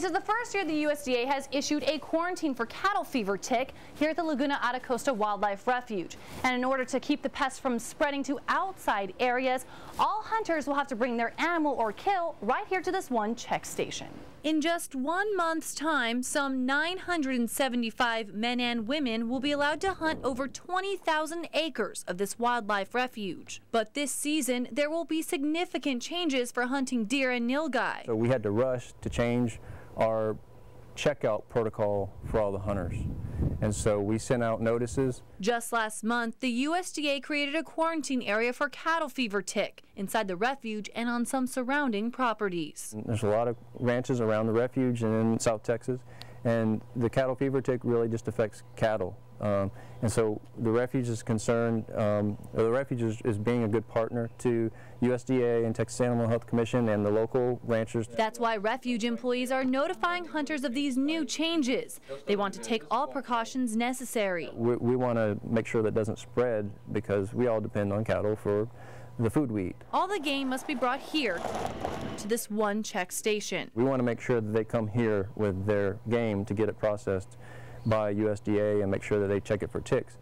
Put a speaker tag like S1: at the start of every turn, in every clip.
S1: This is the first year the USDA has issued a quarantine for cattle fever tick here at the Laguna Atacosta Wildlife Refuge. And in order to keep the pest from spreading to outside areas, all hunters will have to bring their animal or kill right here to this one check station. In just one month's time, some 975 men and women will be allowed to hunt over 20,000 acres of this wildlife refuge. But this season, there will be significant changes for hunting deer and nilgai.
S2: So we had to rush to change our checkout protocol for all the hunters. And so we sent out notices.
S1: Just last month, the USDA created a quarantine area for cattle fever tick inside the refuge and on some surrounding properties.
S2: There's a lot of ranches around the refuge and in South Texas. And the cattle fever tick really just affects cattle. Um, and so the refuge is concerned, um, the refuge is, is, being a good partner to USDA and Texas Animal Health Commission and the local ranchers.
S1: That's why refuge employees are notifying hunters of these new changes. They want to take all precautions necessary.
S2: We, we want to make sure that doesn't spread because we all depend on cattle for the food we eat.
S1: All the game must be brought here to this one check station.
S2: We want to make sure that they come here with their game to get it processed by USDA and make sure that they check it for ticks.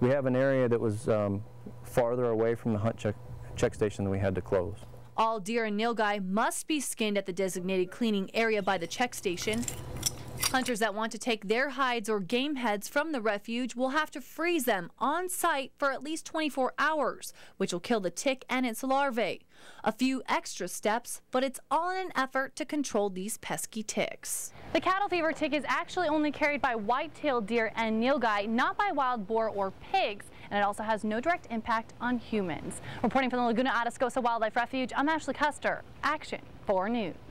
S2: We have an area that was um, farther away from the hunt check, check station that we had to close.
S1: All deer and nilgai must be skinned at the designated cleaning area by the check station. Hunters that want to take their hides or game heads from the refuge will have to freeze them on site for at least 24 hours, which will kill the tick and its larvae. A few extra steps, but it's all in an effort to control these pesky ticks. The cattle fever tick is actually only carried by white-tailed deer and nilgai, not by wild boar or pigs, and it also has no direct impact on humans. Reporting from the Laguna Atascosa Wildlife Refuge, I'm Ashley Custer, Action 4 News.